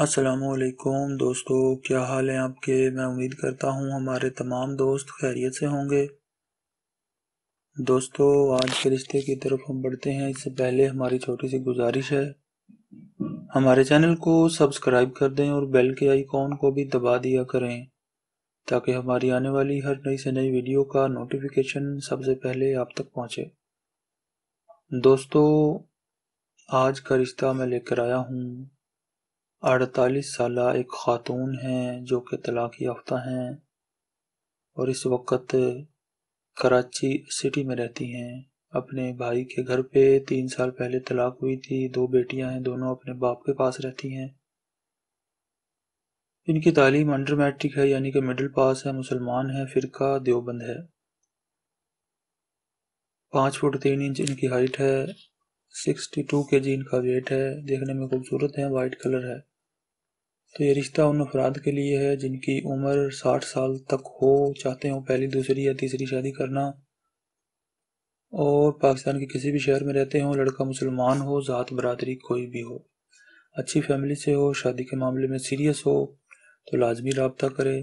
असलकुम दोस्तों क्या हाल है आपके मैं उम्मीद करता हूँ हमारे तमाम दोस्त खैरियत से होंगे दोस्तों आज के रिश्ते की तरफ हम बढ़ते हैं इससे पहले हमारी छोटी सी गुजारिश है हमारे चैनल को सब्सक्राइब कर दें और बेल के आइकॉन को भी दबा दिया करें ताकि हमारी आने वाली हर नई से नई वीडियो का नोटिफिकेशन सबसे पहले आप तक पहुँचे दोस्तों आज का रिश्ता मैं लेकर आया हूँ अड़तालीस साल एक खातून हैं जो कि तलाक याफ्ता हैं और इस वक्त कराची सिटी में रहती हैं अपने भाई के घर पे तीन साल पहले तलाक हुई थी दो बेटियां हैं दोनों अपने बाप के पास रहती हैं इनकी तालीम अंडर मैट्रिक है यानी कि मिडिल पास है मुसलमान है फ़िरका देवबंद है पाँच फुट तीन इंच इनकी हाइट है सिक्सटी टू के जी इनका वेट है देखने में खूबसूरत है वाइट कलर है तो ये रिश्ता उन अफराद के लिए है जिनकी उम्र साठ साल तक हो चाहते हो पहली दूसरी या तीसरी शादी करना और पाकिस्तान के किसी भी शहर में रहते हों लड़का मुसलमान हो ज़ात बरदरी कोई भी हो अच्छी फैमिली से हो शादी के मामले में सीरियस हो तो लाजमी रबता करे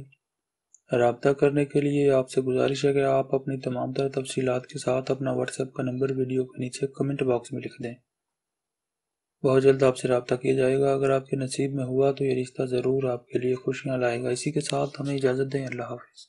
रबता करने के लिए आपसे गुजारिश है कि आप अपनी तमाम तर तफसीत के साथ अपना व्हाट्सएप का नंबर वीडियो के नीचे कमेंट बॉक्स में लिख दें बहुत जल्द आपसे रबता किया जाएगा अगर आपके नसीब में हुआ तो ये रिश्ता ज़रूर आपके लिए खुशियाँ लाएगा इसी के साथ हमें इजाज़त दें अल्लाह हाफिज़